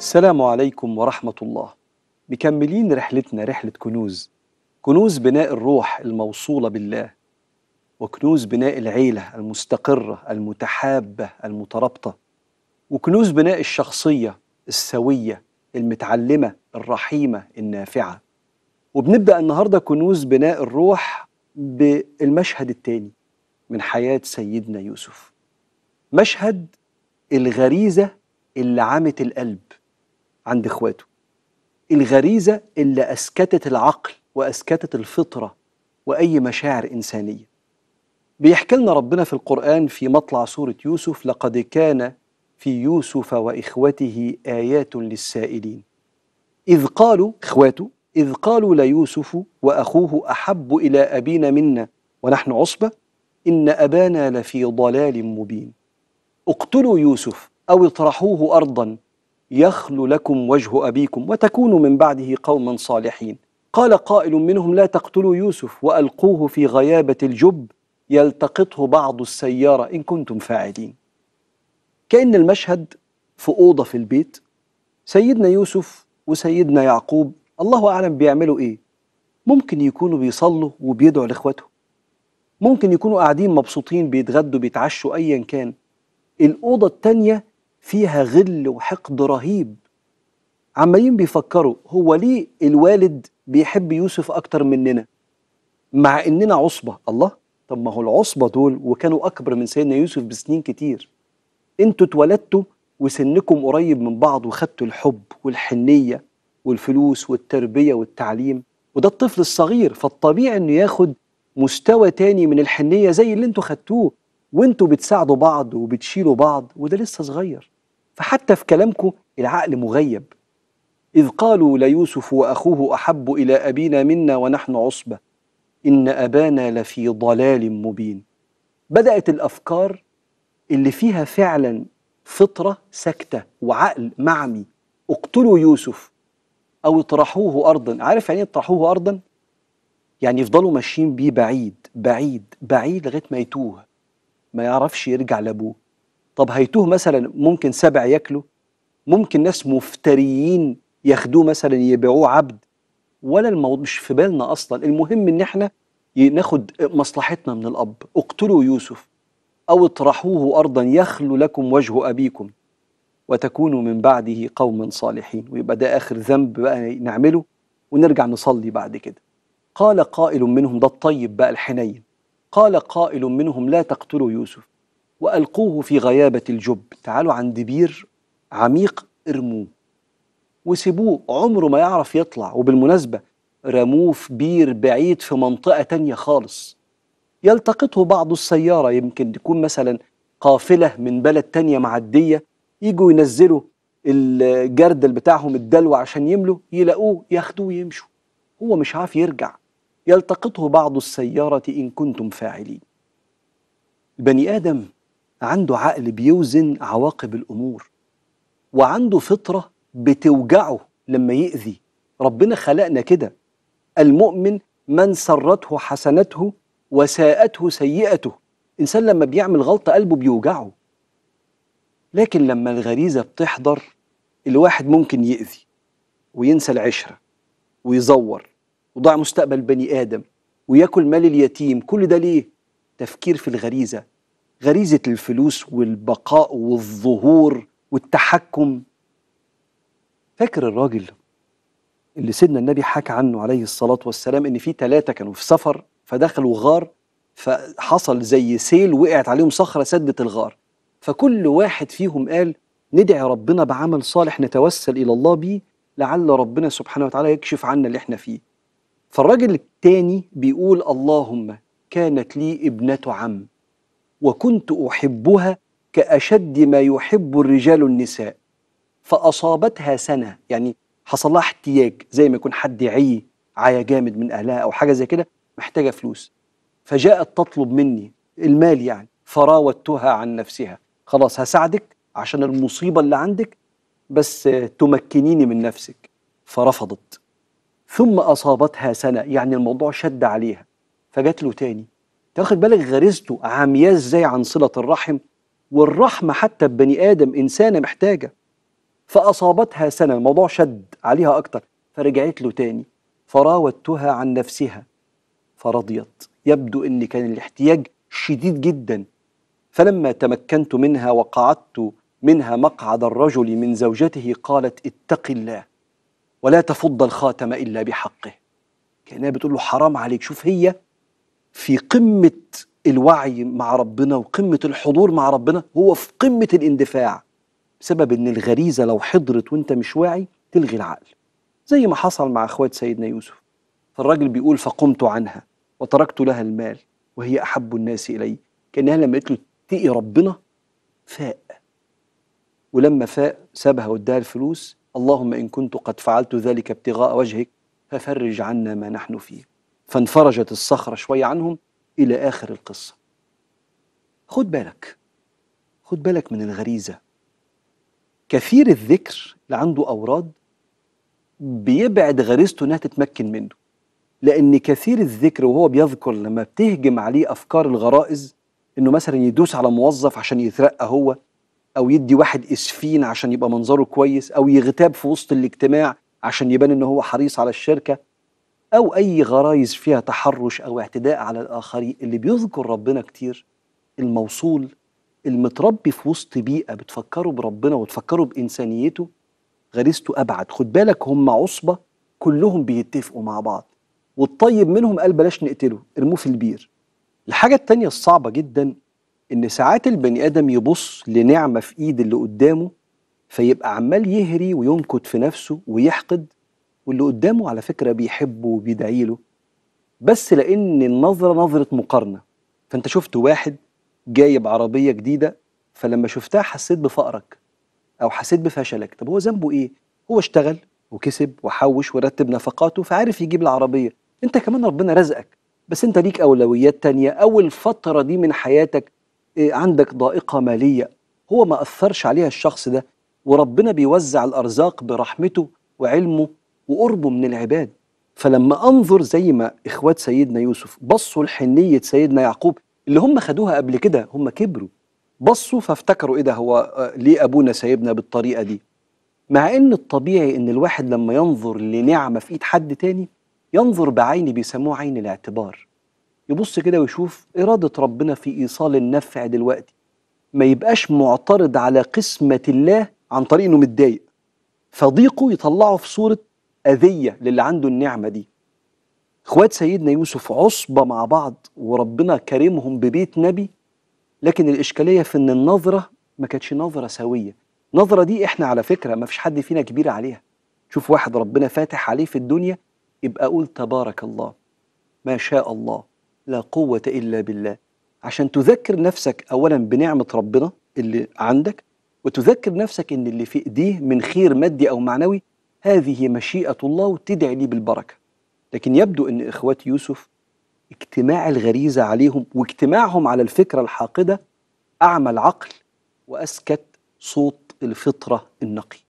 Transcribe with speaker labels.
Speaker 1: السلام عليكم ورحمة الله مكملين رحلتنا رحلة كنوز كنوز بناء الروح الموصولة بالله وكنوز بناء العيلة المستقرة المتحابة المترابطة وكنوز بناء الشخصية السوية المتعلمة الرحيمة النافعة وبنبدأ النهاردة كنوز بناء الروح بالمشهد الثاني من حياة سيدنا يوسف مشهد الغريزة اللي عمت القلب عند إخواته الغريزة اللي أسكتت العقل وأسكتت الفطرة وأي مشاعر إنسانية بيحكي لنا ربنا في القرآن في مطلع سورة يوسف لقد كان في يوسف وإخوته آيات للسائلين إذ قالوا إخواته إذ قالوا ليوسف وأخوه أحب إلى أبينا منا ونحن عصبة إن أبانا لفي ضلال مبين اقتلوا يوسف أو اطرحوه أرضا يخل لكم وجه أبيكم وتكونوا من بعده قوما صالحين قال قائل منهم لا تقتلوا يوسف وألقوه في غيابة الجب يلتقطه بعض السيارة إن كنتم فاعلين كأن المشهد في أوضة في البيت سيدنا يوسف وسيدنا يعقوب الله أعلم بيعملوا إيه ممكن يكونوا بيصلوا وبيدعوا لإخواتهم ممكن يكونوا قاعدين مبسوطين بيتغدوا بيتعشوا أيا كان الأوضة التانية فيها غل وحقد رهيب عمالين بيفكروا هو ليه الوالد بيحب يوسف أكتر مننا مع إننا عصبة الله طب ما هو العصبة دول وكانوا أكبر من سيدنا يوسف بسنين كتير انتوا اتولدتوا وسنكم قريب من بعض وخدتوا الحب والحنية والفلوس والتربية والتعليم وده الطفل الصغير فالطبيعي انه ياخد مستوى تاني من الحنية زي اللي انتوا خدتوه وانتوا بتساعدوا بعض وبتشيلوا بعض وده لسه صغير فحتى في كلامكم العقل مغيب إذ قالوا ليوسف وأخوه أحب إلى أبينا منا ونحن عصبة إن أبانا لفي ضلال مبين بدأت الأفكار اللي فيها فعلا فطرة ساكتة وعقل معمي اقتلوا يوسف أو اطرحوه أرضا عارف يعني إيه اطرحوه أرضا يعني يفضلوا ماشيين بيه بعيد بعيد بعيد لغاية ما يتوه ما يعرفش يرجع لأبوه طب هيتوه مثلا ممكن سبع ياكلوا ممكن ناس مفتريين ياخدوه مثلا يبيعوه عبد ولا الموضوع مش في بالنا اصلا المهم ان احنا ناخد مصلحتنا من الاب اقتلوا يوسف او اطرحوه ارضا يخلو لكم وجه ابيكم وتكونوا من بعده قوما صالحين ويبقى ده اخر ذنب بقى نعمله ونرجع نصلي بعد كده قال قائل منهم ده الطيب بقى الحنين قال قائل منهم لا تقتلوا يوسف وألقوه في غيابة الجب تعالوا عند بير عميق ارموه وسيبوه عمره ما يعرف يطلع وبالمناسبة رموه في بير بعيد في منطقة تانية خالص يلتقطه بعض السيارة يمكن تكون مثلا قافلة من بلد تانية معدية يجوا ينزلوا الجردل بتاعهم الدلو عشان يملوا يلاقوه ياخدوه ويمشوا هو مش عارف يرجع يلتقطه بعض السيارة إن كنتم فاعلين البني آدم عنده عقل بيوزن عواقب الأمور وعنده فطرة بتوجعه لما يأذي ربنا خلقنا كده المؤمن من سرته حسنته وساءته سيئته إنسان لما بيعمل غلطة قلبه بيوجعه لكن لما الغريزة بتحضر الواحد ممكن يأذي وينسى العشرة ويزور وضاع مستقبل بني آدم وياكل مال اليتيم كل ده ليه؟ تفكير في الغريزة غريزه الفلوس والبقاء والظهور والتحكم فاكر الراجل اللي سيدنا النبي حكى عنه عليه الصلاه والسلام ان في ثلاثه كانوا في سفر فدخلوا غار فحصل زي سيل وقعت عليهم صخره سدت الغار فكل واحد فيهم قال ندعي ربنا بعمل صالح نتوسل الى الله بيه لعل ربنا سبحانه وتعالى يكشف عنا اللي احنا فيه فالراجل التاني بيقول اللهم كانت لي ابنه عم وكنت أحبها كأشد ما يحب الرجال النساء فأصابتها سنة يعني حصل لها احتياج زي ما يكون حد عي عيا جامد من أهلها أو حاجة زي كده محتاجة فلوس فجاءت تطلب مني المال يعني فراودتها عن نفسها خلاص هساعدك عشان المصيبة اللي عندك بس تمكنيني من نفسك فرفضت ثم أصابتها سنة يعني الموضوع شد عليها فجات له تاني تاخد بالك غريزته عامية ازاي عن صلة الرحم والرحمة حتى ببني آدم إنسانة محتاجة فأصابتها سنة الموضوع شد عليها أكتر فرجعت له تاني فراودتها عن نفسها فرضيت يبدو أن كان الاحتياج شديد جدا فلما تمكنت منها وقعدت منها مقعد الرجل من زوجته قالت اتق الله ولا تفض الخاتم إلا بحقه كأنها بتقول له حرام عليك شوف هي في قمة الوعي مع ربنا وقمة الحضور مع ربنا هو في قمة الاندفاع بسبب ان الغريزة لو حضرت وانت مش واعي تلغي العقل زي ما حصل مع اخوات سيدنا يوسف فالراجل بيقول فقمت عنها وتركت لها المال وهي احب الناس الي كانها لما قالت له تقي ربنا فاء ولما فاء سابها واداها الفلوس اللهم ان كنت قد فعلت ذلك ابتغاء وجهك ففرج عنا ما نحن فيه فانفرجت الصخرة شوية عنهم إلى آخر القصة خد بالك خد بالك من الغريزة كثير الذكر اللي عنده أوراد بيبعد غريزته إنها تتمكن منه لأن كثير الذكر وهو بيذكر لما بتهجم عليه أفكار الغرائز إنه مثلا يدوس على موظف عشان يترقى هو أو يدي واحد إسفين عشان يبقى منظره كويس أو يغتاب في وسط الاجتماع عشان يبان إن هو حريص على الشركة أو أي غرايز فيها تحرش أو اعتداء على الآخرين اللي بيذكر ربنا كتير الموصول المتربي في وسط بيئة بتفكره بربنا وتفكره بإنسانيته غريزته أبعد خد بالك هم عصبة كلهم بيتفقوا مع بعض والطيب منهم قال بلاش نقتله ارموه في البير الحاجة التانية الصعبة جدا إن ساعات البني آدم يبص لنعمة في إيد اللي قدامه فيبقى عمال يهري وينكت في نفسه ويحقد واللي قدامه على فكرة بيحبه وبيدعي له بس لأن النظرة نظرة مقارنة فأنت شفت واحد جايب عربية جديدة فلما شفتها حسيت بفقرك أو حسيت بفشلك طب هو ذنبه إيه؟ هو اشتغل وكسب وحوش ورتب نفقاته فعارف يجيب العربية أنت كمان ربنا رزقك بس أنت ليك أولويات تانية أو الفترة دي من حياتك آه، عندك ضائقة مالية هو ما أثرش عليها الشخص ده وربنا بيوزع الأرزاق برحمته وعلمه وقربه من العباد فلما انظر زي ما اخوات سيدنا يوسف بصوا لحنيه سيدنا يعقوب اللي هم خدوها قبل كده هم كبروا بصوا فافتكروا ايه ده هو آه، ليه ابونا سايبنا بالطريقه دي مع ان الطبيعي ان الواحد لما ينظر لنعمه في ايد حد تاني ينظر بعين بيسموه عين الاعتبار يبص كده ويشوف اراده ربنا في ايصال النفع دلوقتي ما يبقاش معترض على قسمه الله عن طريق انه متضايق فضيقه يطلعه في صوره اذيه للي عنده النعمه دي اخوات سيدنا يوسف عصبه مع بعض وربنا كرمهم ببيت نبي لكن الاشكاليه في ان النظره ما كانتش نظره سويه النظره دي احنا على فكره ما فيش حد فينا كبير عليها شوف واحد ربنا فاتح عليه في الدنيا يبقى قول تبارك الله ما شاء الله لا قوه الا بالله عشان تذكر نفسك اولا بنعمه ربنا اللي عندك وتذكر نفسك ان اللي في ايديه من خير مادي او معنوي هذه مشيئة الله تدعي لي بالبركة لكن يبدو أن إخوات يوسف اجتماع الغريزة عليهم واجتماعهم على الفكرة الحاقدة أعمى العقل وأسكت صوت الفطرة النقي